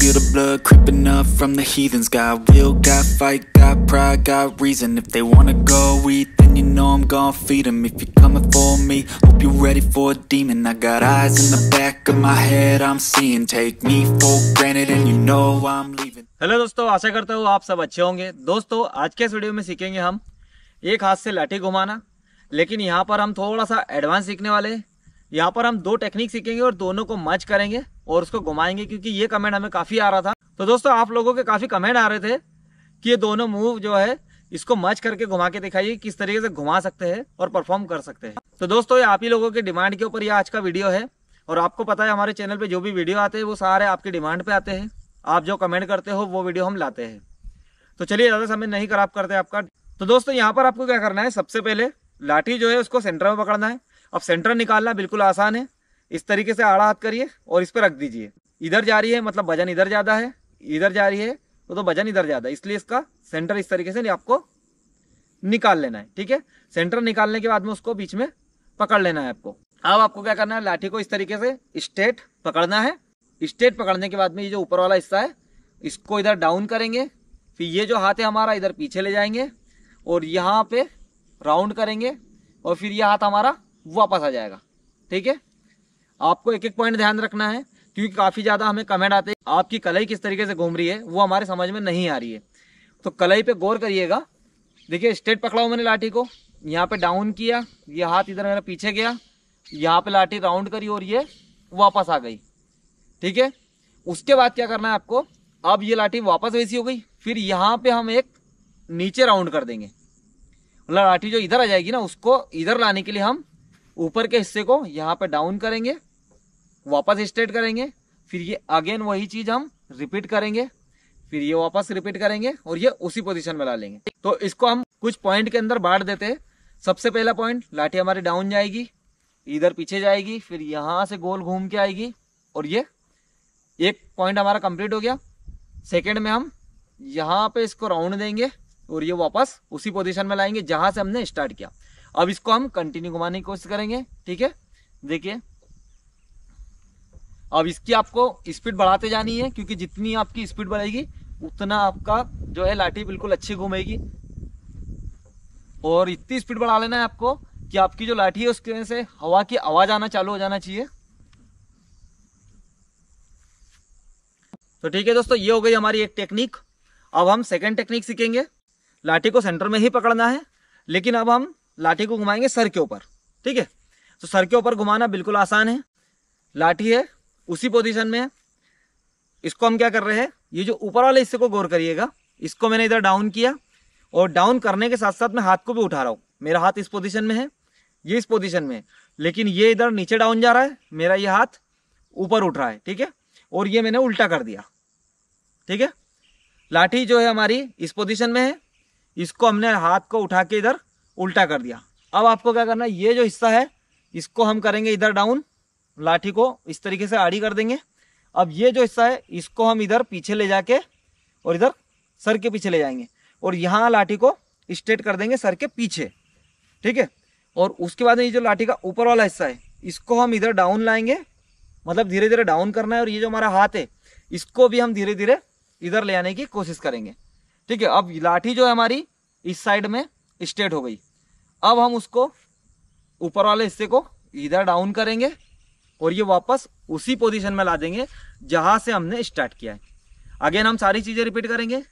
feel the blood creeping up from the heathens Got will, got fight, got pride, got reason If they wanna go eat, then you know I'm gon' feed them If you're coming for me, hope you're ready for a demon I got eyes in the back of my head, I'm seeing Take me for granted and you know I'm leaving hello दोस्तों आशा करता हूँ आप सब अच्छे होंगे दोस्तों आज के इस वीडियो में सीखेंगे हम एक हाथ से लाठी घुमाना लेकिन यहाँ पर हम थोड़ा सा एडवांस सीखने वाले हैं यहाँ पर हम दो टेक्निक सीखेंगे और दोनों को मच करेंगे और उसको घुमाएंगे क्योंकि ये कमेंट हमें काफ़ी आ रहा था तो दोस्तों आप लोगों के काफ़ी कमेंट आ रहे थे कि ये दोनों मूव जो है इसको मच करके घुमा के दिखाइए किस तरीके से घुमा सकते हैं और परफॉर्म कर सकते हैं तो दोस्तों ये आप ही लोगों के डिमांड के ऊपर ये आज का वीडियो है और आपको पता है हमारे चैनल पे जो भी वीडियो आते हैं वो सारे आपकी डिमांड पे आते हैं आप जो कमेंट करते हो वो वीडियो हम लाते हैं तो चलिए ज़्यादा समय नहीं खराब करते आपका तो दोस्तों यहाँ पर आपको क्या करना है सबसे पहले लाठी जो है उसको सेंटर में पकड़ना है अब सेंटर निकालना बिल्कुल आसान है इस तरीके से आड़ा हाथ करिए और इस पर रख दीजिए इधर जा रही है मतलब वजन इधर ज़्यादा है इधर जा रही है तो तो वजन इधर ज़्यादा है इसलिए इसका सेंटर इस तरीके से आपको निकाल लेना है ठीक है सेंटर निकालने के बाद में उसको बीच में पकड़ लेना है आपको अब आपको क्या करना है लाठी को इस तरीके से स्ट्रेट पकड़ना है स्ट्रेट पकड़ने के बाद में ये जो ऊपर वाला हिस्सा है इसको इधर डाउन करेंगे फिर ये जो हाथ है हमारा इधर पीछे ले जाएंगे और यहाँ पे राउंड करेंगे और फिर ये हाथ हमारा वापस आ जाएगा ठीक है आपको एक एक पॉइंट ध्यान रखना है क्योंकि काफ़ी ज़्यादा हमें कमेंट आते हैं आपकी कलाई किस तरीके से घूम रही है वो हमारे समझ में नहीं आ रही है तो कलाई पे गौर करिएगा देखिए स्ट्रेट पकड़ाओ मैंने लाठी को यहाँ पे डाउन किया ये हाथ इधर मेरा पीछे गया यहाँ पे लाठी राउंड करी और ये वापस आ गई ठीक है उसके बाद क्या करना है आपको अब ये लाठी वापस वैसी हो गई फिर यहाँ पे हम एक नीचे राउंड कर देंगे मतलब लाठी जो इधर आ जाएगी ना उसको इधर लाने के लिए हम ऊपर के हिस्से को यहाँ पे डाउन करेंगे वापस स्ट्रेट करेंगे फिर ये अगेन वही चीज हम रिपीट करेंगे फिर ये वापस रिपीट करेंगे और ये उसी पोजीशन में ला लेंगे तो इसको हम कुछ पॉइंट के अंदर बांट देते हैं सबसे पहला पॉइंट लाठी हमारी डाउन जाएगी इधर पीछे जाएगी फिर यहाँ से गोल घूम के आएगी और ये एक पॉइंट हमारा कंप्लीट हो गया सेकेंड में हम यहाँ पे इसको राउंड देंगे और ये वापस उसी पोजीशन में लाएंगे जहां से हमने स्टार्ट किया अब इसको हम कंटिन्यू घुमाने की कोशिश करेंगे ठीक है देखिए अब इसकी आपको स्पीड बढ़ाते जानी है क्योंकि जितनी आपकी स्पीड बढ़ेगी उतना आपका जो है लाठी बिल्कुल अच्छी घूमेगी और इतनी स्पीड बढ़ा लेना है आपको कि आपकी जो लाठी है उसके से हवा की आवाज आना चालू हो जाना चाहिए तो ठीक है दोस्तों ये हो गई हमारी एक टेक्निक अब हम सेकंड टेक्निक सीखेंगे लाठी को सेंटर में ही पकड़ना है लेकिन अब हम लाठी को घुमाएंगे सर के ऊपर ठीक है तो सर के ऊपर घुमाना बिल्कुल आसान है लाठी है उसी पोजीशन में है इसको हम क्या कर रहे हैं ये जो ऊपर वाले हिस्से को गौर करिएगा इसको मैंने इधर डाउन किया और डाउन करने के साथ साथ मैं हाथ को भी उठा रहा हूँ मेरा हाथ इस पोजिशन में है ये इस पोजिशन में है लेकिन ये इधर नीचे डाउन जा रहा है मेरा ये हाथ ऊपर उठ रहा है ठीक है और ये मैंने उल्टा कर दिया ठीक है लाठी जो है हमारी इस पोजीशन में है इसको हमने हाथ को उठा के इधर उल्टा कर दिया अब आपको क्या करना है ये जो हिस्सा है इसको हम करेंगे इधर डाउन लाठी को इस तरीके से आड़ी कर देंगे अब ये जो हिस्सा है इसको हम इधर पीछे ले जाके और इधर सर के पीछे ले जाएंगे और यहाँ लाठी को स्ट्रेट कर देंगे सर के पीछे ठीक है और उसके बाद ये जो लाठी का ऊपर वाला हिस्सा है इसको हम इधर डाउन लाएंगे मतलब धीरे धीरे डाउन करना है और ये जो हमारा हाथ है इसको भी हम धीरे धीरे इधर ले आने की कोशिश करेंगे ठीक है अब लाठी जो है हमारी इस साइड में स्ट्रेट हो गई अब हम उसको ऊपर वाले हिस्से को इधर डाउन करेंगे और ये वापस उसी पोजीशन में ला देंगे जहाँ से हमने स्टार्ट किया है अगेन हम सारी चीज़ें रिपीट करेंगे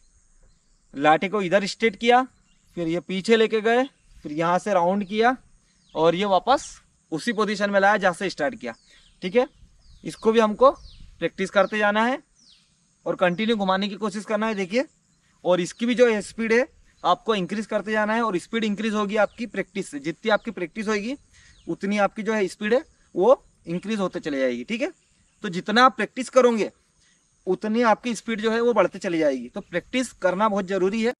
लाठी को इधर स्ट्रेट किया फिर ये पीछे लेके गए फिर यहाँ से राउंड किया और ये वापस उसी पोजीशन में लाया जहाँ से स्टार्ट किया ठीक है इसको भी हमको प्रैक्टिस करते जाना है और कंटिन्यू घुमाने की कोशिश करना है देखिए और इसकी भी जो स्पीड है आपको इंक्रीज करते जाना है और स्पीड इंक्रीज होगी आपकी प्रैक्टिस से जितनी आपकी प्रैक्टिस होगी उतनी आपकी जो है स्पीड है वो इंक्रीज होते चले जाएगी ठीक है तो जितना आप प्रैक्टिस करोगे उतनी आपकी स्पीड जो है वो बढ़ते चली जाएगी तो प्रैक्टिस करना बहुत ज़रूरी है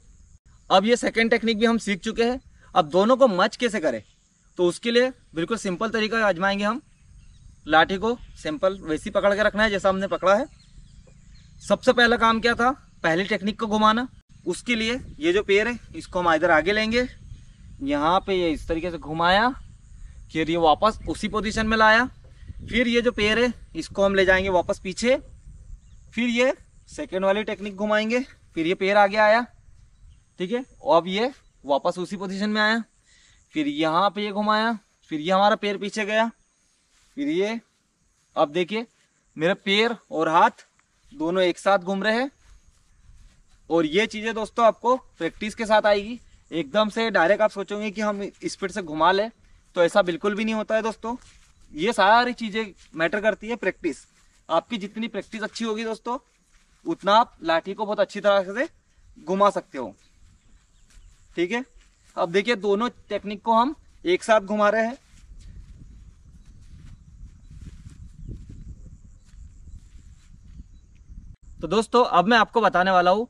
अब ये सेकेंड टेक्निक भी हम सीख चुके हैं अब दोनों को मच कैसे करें तो उसके लिए बिल्कुल सिंपल तरीका आजमाएंगे हम लाठी को सिंपल वैसी पकड़ के रखना है जैसा हमने पकड़ा है सबसे पहला काम क्या था पहली टेक्निक को घुमाना उसके लिए ये जो पेड़ है इसको हम इधर आगे लेंगे यहाँ पे ये इस तरीके से घुमाया फिर ये वापस उसी पोजीशन में लाया फिर ये जो पेड़ है इसको हम ले जाएंगे वापस पीछे फिर ये सेकेंड वाली टेक्निक घुमाएंगे फिर ये पेड़ आगे आया ठीक है अब ये वापस उसी पोजीशन में आया फिर यहाँ पे ये घुमाया फिर ये हमारा पेड़ पीछे गया फिर ये अब देखिए मेरा पैर और हाथ दोनों एक साथ घूम रहे हैं और ये चीज़ें दोस्तों आपको प्रैक्टिस के साथ आएगी एकदम से डायरेक्ट आप सोचोगे कि हम स्पीड से घुमा लें तो ऐसा बिल्कुल भी नहीं होता है दोस्तों ये सारी चीज़ें मैटर करती है प्रैक्टिस आपकी जितनी प्रैक्टिस अच्छी होगी दोस्तों उतना आप लाठी को बहुत अच्छी तरह से घुमा सकते हो ठीक है अब देखिए दोनों टेक्निक को हम एक साथ घुमा रहे हैं तो दोस्तों अब मैं आपको बताने वाला हूं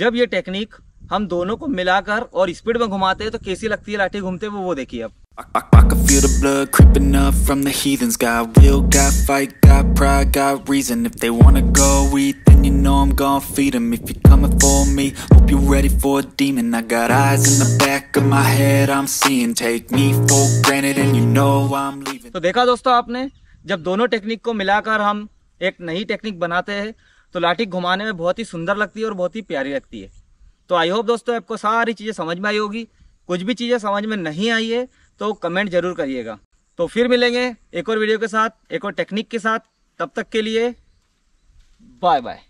जब ये टेक्निक हम दोनों को मिलाकर और स्पीड में घुमाते हैं तो कैसी लगती है लाठी घूमते हुए वो देखिए अब I, I, I can feel the blood creeping up from the heathens Got will, got fight, got pride, got reason If they wanna go eat, then you know I'm gonna feed them If you're coming for me, hope you're ready for a demon I got eyes in the back of my head, I'm seeing Take me for granted and you know I'm leaving तो देखा दोस्तों आपने जब दोनों technique को मिलाकर हम एक नई टेक्निक बनाते हैं तो लाठी घुमाने में बहुत ही सुंदर लगती है और बहुत ही प्यारी लगती है तो आई होप दोस्तों आपको सारी चीज़ें समझ में आई होगी कुछ भी चीज़ें समझ में नहीं आई है तो कमेंट जरूर करिएगा तो फिर मिलेंगे एक और वीडियो के साथ एक और टेक्निक के साथ तब तक के लिए बाय बाय